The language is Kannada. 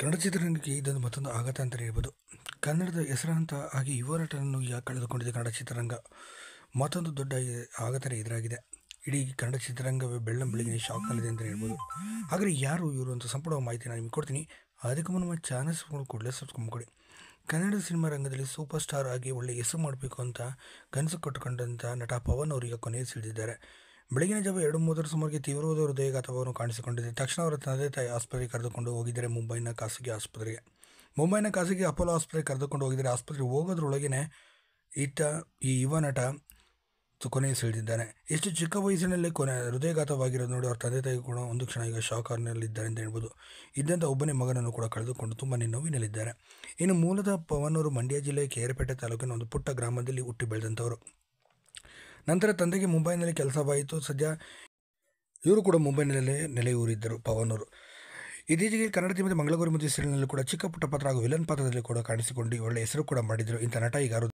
ಕನ್ನಡ ಚಿತ್ರರಂಗಕ್ಕೆ ಇದೊಂದು ಮತ್ತೊಂದು ಆಘಾತ ಅಂತಲೇ ಹೇಳ್ಬೋದು ಕನ್ನಡದ ಹೆಸರಾಂತ ಹಾಗೆ ಯುವ ನಟನನ್ನು ಈಗ ಕಳೆದುಕೊಂಡಿದೆ ಕನ್ನಡ ಚಿತ್ರರಂಗ ಮತ್ತೊಂದು ದೊಡ್ಡ ಆಘಾತರ ಎದುರಾಗಿದೆ ಇಡೀ ಕನ್ನಡ ಚಿತ್ರರಂಗವೇ ಬೆಳ್ಳಂ ಶಾಕ್ ಶಾಕ್ನಲ್ಲಿದೆ ಅಂತ ಹೇಳ್ಬೋದು ಆದರೆ ಯಾರು ಇವರು ಅಂತ ಸಂಪೂರ್ಣ ಮಾಹಿತಿ ನಾನು ನಿಮಗೆ ಕೊಡ್ತೀನಿ ಅದಕ್ಕೆ ಮುನ್ನ ಚಾನಲ್ಸ್ ಕೂಡಲೇ ಸಬ್ಸ್ಕ್ರೈಬ್ ಕೊಡಿ ಕನ್ನಡ ಸಿನಿಮಾ ರಂಗದಲ್ಲಿ ಸೂಪರ್ ಸ್ಟಾರ್ ಆಗಿ ಒಳ್ಳೆ ಹೆಸರು ಮಾಡಬೇಕು ಅಂತ ಕನಸು ಕೊಟ್ಟುಕೊಂಡಂಥ ನಟ ಪವನ್ ಅವರಿಗೆ ಕೊನೆಯ ಸಿಡಿದಿದ್ದಾರೆ ಬೆಳಗಿನ ಜಾವ ಎರಡು ಮೂವತ್ತರ ಸುಮಾರಿಗೆ ತೀವ್ರವಾದ ಹೃದಯಘಾತವನ್ನು ಕಾಣಿಸಿಕೊಂಡಿದೆ ತಕ್ಷಣ ಅವರ ತಂದೆ ತಾಯಿ ಆಸ್ಪತ್ರೆಗೆ ಕರೆದುಕೊಂಡು ಹೋಗಿದ್ದಾರೆ ಮುಂಬೈನ ಖಾಸಗಿ ಆಸ್ಪತ್ರೆಗೆ ಮುಂಬೈನ ಖಾಸಗಿ ಅಪೋಲೋ ಆಸ್ಪತ್ರೆಗೆ ಕರೆದುಕೊಂಡು ಹೋಗಿದರೆ ಆಸ್ಪತ್ರೆಗೆ ಹೋಗೋದ್ರೊಳಗೇ ಇತ್ತ ಈ ಯುವ ನಟ ಕೊನೆ ಸಿಳಿದಿದ್ದಾನೆ ಎಷ್ಟು ಚಿಕ್ಕ ವಯಸ್ಸಿನಲ್ಲಿ ಕೊನೆ ಹೃದಯಘಾತವಾಗಿರೋದು ನೋಡಿ ಅವರ ತಂದೆ ತಾಯಿ ಕೂಡ ಒಂದು ಕ್ಷಣ ಈಗ ಶಾಕರ್ನಲ್ಲಿದ್ದಾರೆ ಅಂತ ಹೇಳ್ಬೋದು ಇದ್ದಂಥ ಒಬ್ಬನೇ ಮಗನನ್ನು ಕೂಡ ಕಳೆದುಕೊಂಡು ತುಂಬಾ ನೋವಿನಲ್ಲಿದ್ದಾರೆ ಇನ್ನು ಮೂಲದ ಪವನೂರು ಮಂಡ್ಯ ಜಿಲ್ಲೆಯ ಕೆರೆಪೇಟೆ ತಾಲೂಕಿನ ಒಂದು ಪುಟ್ಟ ಗ್ರಾಮದಲ್ಲಿ ಹುಟ್ಟಿ ಬೆಳೆದಂಥವರು ನಂತರ ತಂದೆಗೆ ಮುಂಬೈನಲ್ಲಿ ಕೆಲಸವಾಯಿತು ಸದ್ಯ ಇವರು ಕೂಡ ಮುಂಬೈನಲ್ಲೇ ನೆಲೆಯೂರಿದ್ದರು ಪವನ್ ಅವರು ಇತ್ತೀಚೆಗೆ ಕನ್ನಡ ಚಿತ್ರದ ಮಂಗಳಗೌರಿ ಮತ್ತು ಸೀರಿಯಲ್ನಲ್ಲಿ ಕೂಡ ಚಿಕ್ಕ ಪುಟ್ಟ ಪಾತ್ರ ಹಾಗೂ ವಿಲನ್ ಪಾತ್ರದಲ್ಲಿ ಕೂಡ ಕಾಣಿಸಿಕೊಂಡು ಒಳ್ಳೆಯ ಹೆಸರು ಕೂಡ ಮಾಡಿದರು ಇಂಥ ನಟ ಈಗ